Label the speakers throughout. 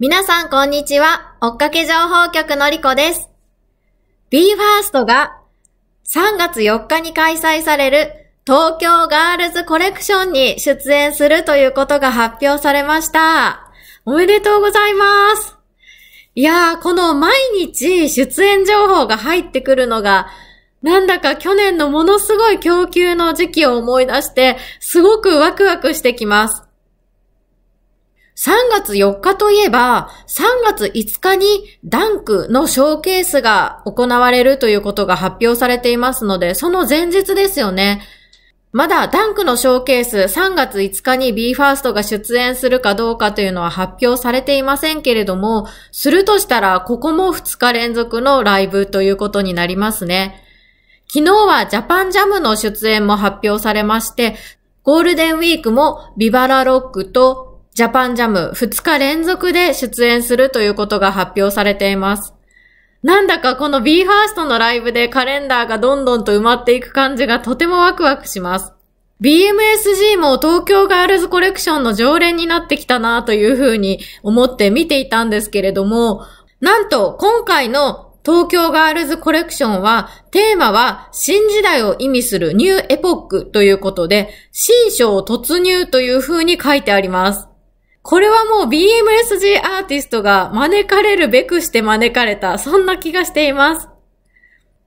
Speaker 1: 皆さんこんにちは。追っかけ情報局のりこです。BE:FIRST が3月4日に開催される東京ガールズコレクションに出演するということが発表されました。おめでとうございます。いやー、この毎日出演情報が入ってくるのが、なんだか去年のものすごい供給の時期を思い出して、すごくワクワクしてきます。3月4日といえば、3月5日にダンクのショーケースが行われるということが発表されていますので、その前日ですよね。まだダンクのショーケース3月5日に BE:FIRST が出演するかどうかというのは発表されていませんけれども、するとしたらここも2日連続のライブということになりますね。昨日はジャパンジャムの出演も発表されまして、ゴールデンウィークもビバラロックとジャパンジャム2日連続で出演するということが発表されています。なんだかこの BE:FIRST のライブでカレンダーがどんどんと埋まっていく感じがとてもワクワクします。BMSG も東京ガールズコレクションの常連になってきたなというふうに思って見ていたんですけれども、なんと今回の東京ガールズコレクションは、テーマは新時代を意味するニューエポックということで、新章突入というふうに書いてあります。これはもう BMSG アーティストが招かれるべくして招かれた、そんな気がしています。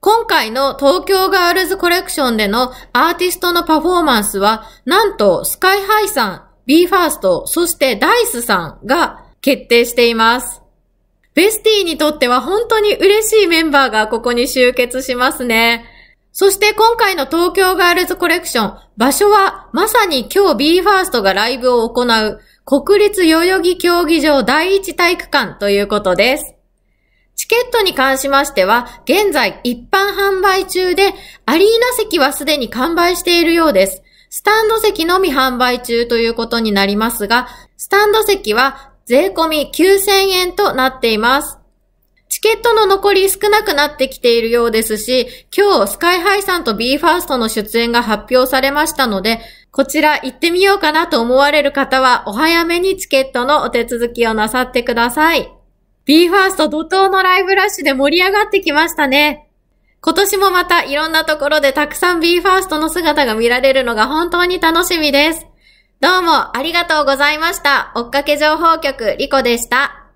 Speaker 1: 今回の東京ガールズコレクションでのアーティストのパフォーマンスは、なんとスカイハイさん、BE:FIRST、そしてダイスさんが決定しています。ベスティにとっては本当に嬉しいメンバーがここに集結しますね。そして今回の東京ガールズコレクション、場所はまさに今日 BE:FIRST がライブを行う国立代々木競技場第一体育館ということです。チケットに関しましては、現在一般販売中で、アリーナ席はすでに完売しているようです。スタンド席のみ販売中ということになりますが、スタンド席は税込9000円となっています。チケットの残り少なくなってきているようですし、今日スカイハイさんと BE:FIRST の出演が発表されましたので、こちら行ってみようかなと思われる方は、お早めにチケットのお手続きをなさってください。BE:FIRST 怒涛のライブラッシュで盛り上がってきましたね。今年もまたいろんなところでたくさん BE:FIRST の姿が見られるのが本当に楽しみです。どうもありがとうございました。追っかけ情報局リコでした。